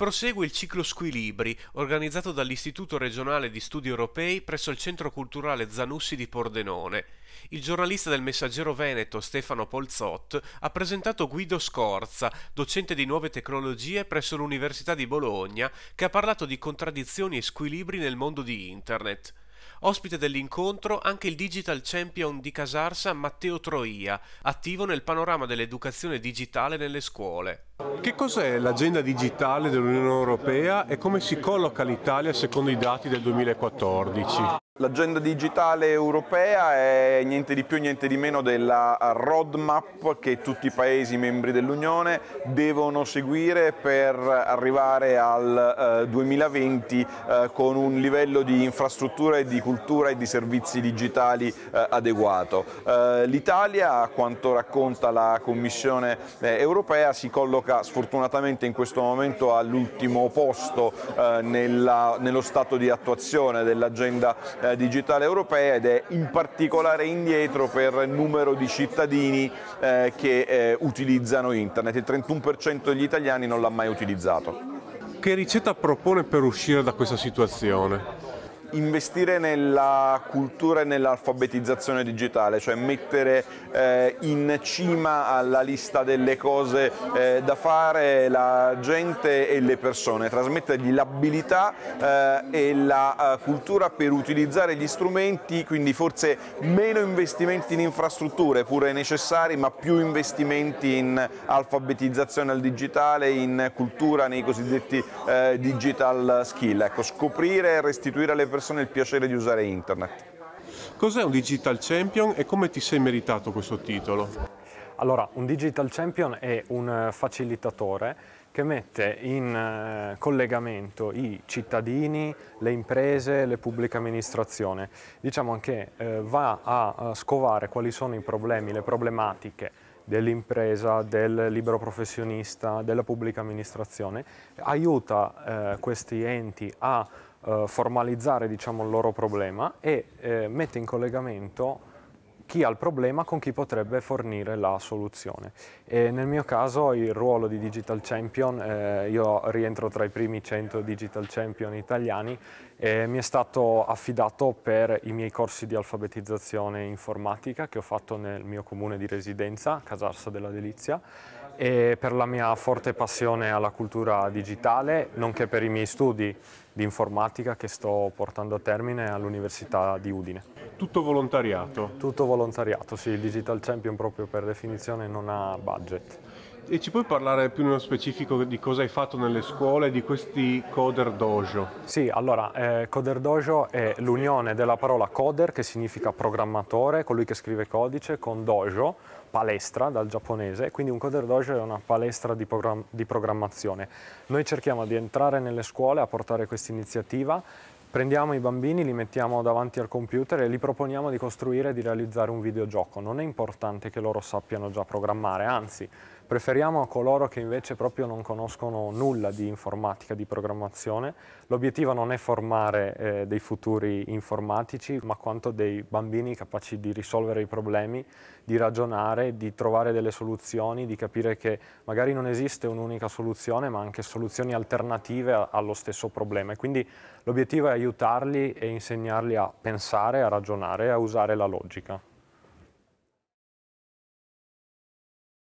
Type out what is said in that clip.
prosegue il ciclo Squilibri, organizzato dall'Istituto regionale di studi europei presso il Centro culturale Zanussi di Pordenone. Il giornalista del Messaggero Veneto Stefano Polzot ha presentato Guido Scorza, docente di nuove tecnologie presso l'Università di Bologna, che ha parlato di contraddizioni e squilibri nel mondo di Internet. Ospite dell'incontro anche il digital champion di Casarsa Matteo Troia, attivo nel panorama dell'educazione digitale nelle scuole. Che cos'è l'agenda digitale dell'Unione Europea e come si colloca l'Italia secondo i dati del 2014? L'agenda digitale europea è niente di più, niente di meno della roadmap che tutti i Paesi membri dell'Unione devono seguire per arrivare al eh, 2020 eh, con un livello di infrastruttura e di cultura e di servizi digitali eh, adeguato. Eh, L'Italia, a quanto racconta la Commissione eh, europea, si colloca sfortunatamente in questo momento all'ultimo posto eh, nella, nello stato di attuazione dell'agenda digitale eh, digitale europea ed è in particolare indietro per il numero di cittadini eh, che eh, utilizzano internet. Il 31% degli italiani non l'ha mai utilizzato. Che ricetta propone per uscire da questa situazione? investire nella cultura e nell'alfabetizzazione digitale, cioè mettere eh, in cima alla lista delle cose eh, da fare la gente e le persone, trasmettergli l'abilità eh, e la eh, cultura per utilizzare gli strumenti, quindi forse meno investimenti in infrastrutture pure necessari, ma più investimenti in alfabetizzazione al digitale, in cultura, nei cosiddetti eh, digital skill. Ecco, scoprire e restituire alle persone persone il piacere di usare internet. Cos'è un Digital Champion e come ti sei meritato questo titolo? Allora, un Digital Champion è un eh, facilitatore che mette in eh, collegamento i cittadini, le imprese, le pubbliche amministrazioni. Diciamo che eh, va a scovare quali sono i problemi, le problematiche dell'impresa, del libero professionista, della pubblica amministrazione, aiuta eh, questi enti a eh, formalizzare diciamo, il loro problema e eh, mette in collegamento chi ha il problema con chi potrebbe fornire la soluzione. E nel mio caso il ruolo di Digital Champion, eh, io rientro tra i primi 100 Digital Champion italiani, eh, mi è stato affidato per i miei corsi di alfabetizzazione informatica che ho fatto nel mio comune di residenza, Casarsa della Delizia, e per la mia forte passione alla cultura digitale, nonché per i miei studi di informatica che sto portando a termine all'Università di Udine. Tutto volontariato? Tutto volontariato, sì, il Digital Champion proprio per definizione non ha budget. E ci puoi parlare più nello specifico di cosa hai fatto nelle scuole di questi Coder Dojo? Sì, allora, eh, Coder Dojo è l'unione della parola coder, che significa programmatore, colui che scrive codice, con dojo, palestra dal giapponese, quindi un coder dojo è una palestra di, program di programmazione. Noi cerchiamo di entrare nelle scuole a portare questa iniziativa Prendiamo i bambini, li mettiamo davanti al computer e li proponiamo di costruire e di realizzare un videogioco. Non è importante che loro sappiano già programmare, anzi preferiamo a coloro che invece proprio non conoscono nulla di informatica, di programmazione. L'obiettivo non è formare eh, dei futuri informatici, ma quanto dei bambini capaci di risolvere i problemi, di ragionare, di trovare delle soluzioni, di capire che magari non esiste un'unica soluzione, ma anche soluzioni alternative allo stesso problema. E quindi l'obiettivo è aiutarli e insegnarli a pensare, a ragionare, a usare la logica.